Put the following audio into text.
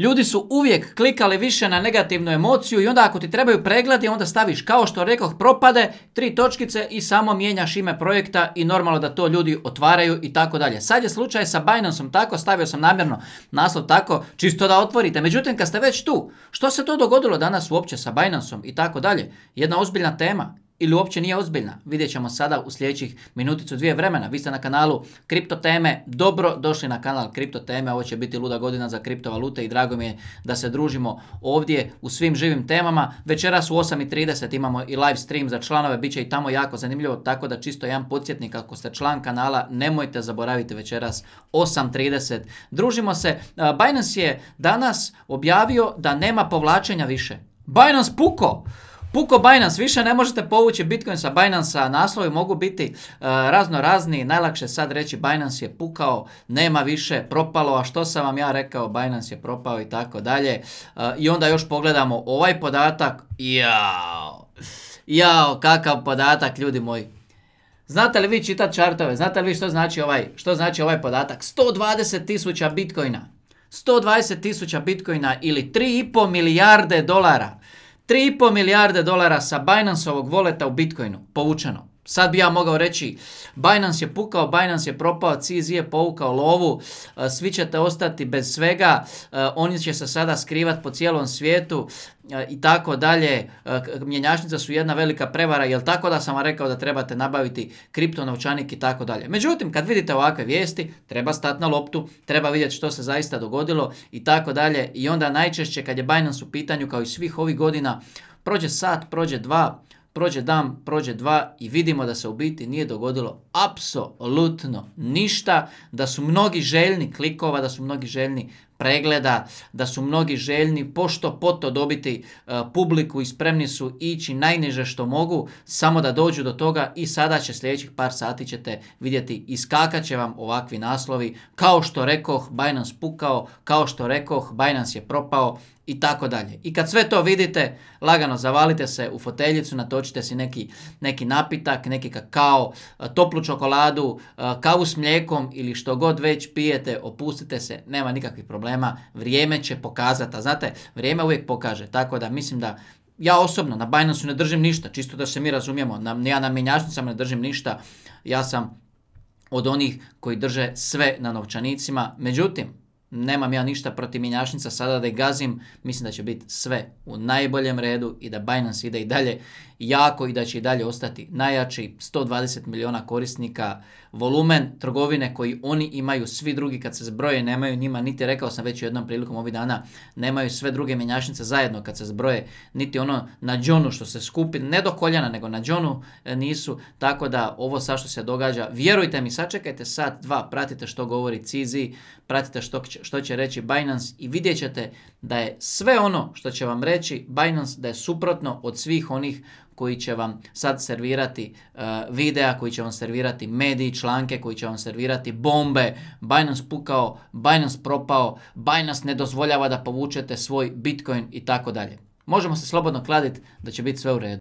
Ljudi su uvijek klikali više na negativnu emociju i onda ako ti trebaju pregledi onda staviš kao što rekoh propade tri točkice i samo mijenjaš ime projekta i normalno da to ljudi otvaraju i tako dalje. Sad je slučaj sa Binanceom tako, stavio sam namjerno naslov tako čisto da otvorite. Međutim kad ste već tu, što se to dogodilo danas uopće sa Binanceom i tako dalje? Jedna ozbiljna tema ili uopće nije ozbiljna. Vidjet ćemo sada u sljedećih minuticu dvije vremena. Vi ste na kanalu Kripto Teme. Dobro došli na kanal Kripto Teme. Ovo će biti luda godina za kriptovalute i drago mi je da se družimo ovdje u svim živim temama. Večeras u 8.30 imamo i live stream za članove. će i tamo jako zanimljivo, tako da čisto jedan podsjetnik ako ste član kanala, nemojte zaboraviti večeras 8.30. Družimo se. Binance je danas objavio da nema povlačenja više. Binance puko! Puko Binance, više ne možete povući Bitcoin sa Binance-a, naslovi mogu biti e, razno razni, najlakše sad reći Binance je pukao, nema više, propalo, a što sam vam ja rekao, Binance je propao i tako dalje. E, I onda još pogledamo ovaj podatak, jao, jao, kakav podatak ljudi moji. Znate li vi čitat čartove? Znate li vi što znači ovaj, što znači ovaj podatak? 120 tisuća bitcoina. 120 tisuća bitcoina ili 3,5 milijarde dolara. 3,5 milijarde dolara sa Binance-ovog voleta u Bitcoinu. Povučeno. Sad bi ja mogao reći, Binance je pukao, Binance je propao, CZ je povukao lovu, e, svi ćete ostati bez svega, e, oni će se sada skrivati po cijelom svijetu e, i tako dalje. Mjenjačnica su jedna velika prevara, jel tako da sam vam rekao da trebate nabaviti kripto novčanik i tako dalje. Međutim, kad vidite ovakve vijesti, treba stati na loptu, treba vidjeti što se zaista dogodilo i tako dalje. I onda najčešće kad je Binance u pitanju, kao i svih ovih godina, prođe sat, prođe dva, prođe dan, prođe dva i vidimo da se u biti nije dogodilo apsolutno ništa, da su mnogi željni klikova, da su mnogi željni pregleda, da su mnogi željni pošto poto dobiti e, publiku i spremni su ići najniže što mogu, samo da dođu do toga i sada će sljedećih par sati ćete vidjeti iskakat će vam ovakvi naslovi, kao što rekoh Binance pukao, kao što rekoh Binance je propao, i tako dalje. I kad sve to vidite, lagano zavalite se u foteljicu, natočite si neki, neki napitak, neki kakao, e, toplu čokoladu, e, kavu s mlijekom ili što god već pijete, opustite se, nema nikakvih problema problema, vrijeme će pokazati, a znate, vrijeme uvijek pokaže, tako da mislim da ja osobno na Binance ne držim ništa, čisto da se mi razumijemo, na, ja na mjenjačnicama ne držim ništa, ja sam od onih koji drže sve na novčanicima, međutim, nemam ja ništa protiv minjašnica, sada da gazim, mislim da će biti sve u najboljem redu i da Binance ide i dalje jako i da će i dalje ostati najjači 120 miliona korisnika volumen trgovine koji oni imaju, svi drugi kad se zbroje nemaju njima, niti rekao sam već u jednom prilikom ovih dana, nemaju sve druge minjašnice zajedno kad se zbroje, niti ono na džonu što se skupi, ne do koljena nego na džonu e, nisu, tako da ovo sa što se događa, vjerujte mi, sačekajte sat, dva, pratite što govori Cizi, pratite što što će reći Binance i vidjet ćete da je sve ono što će vam reći Binance da je suprotno od svih onih koji će vam sad servirati e, videa, koji će vam servirati mediji, članke, koji će vam servirati bombe. Binance pukao, Binance propao, Binance ne dozvoljava da povučete svoj Bitcoin i tako dalje. Možemo se slobodno kladiti da će biti sve u redu.